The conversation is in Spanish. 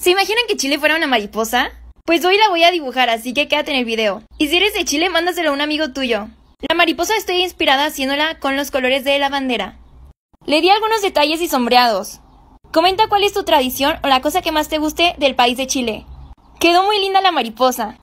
¿Se imaginan que Chile fuera una mariposa? Pues hoy la voy a dibujar, así que quédate en el video. Y si eres de Chile, mándaselo a un amigo tuyo. La mariposa estoy inspirada haciéndola con los colores de la bandera. Le di algunos detalles y sombreados. Comenta cuál es tu tradición o la cosa que más te guste del país de Chile. Quedó muy linda la mariposa.